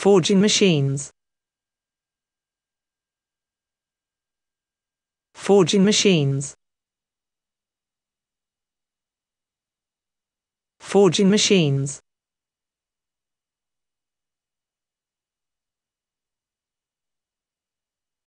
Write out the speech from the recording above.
Forging machines. Forging machines. Forging machines.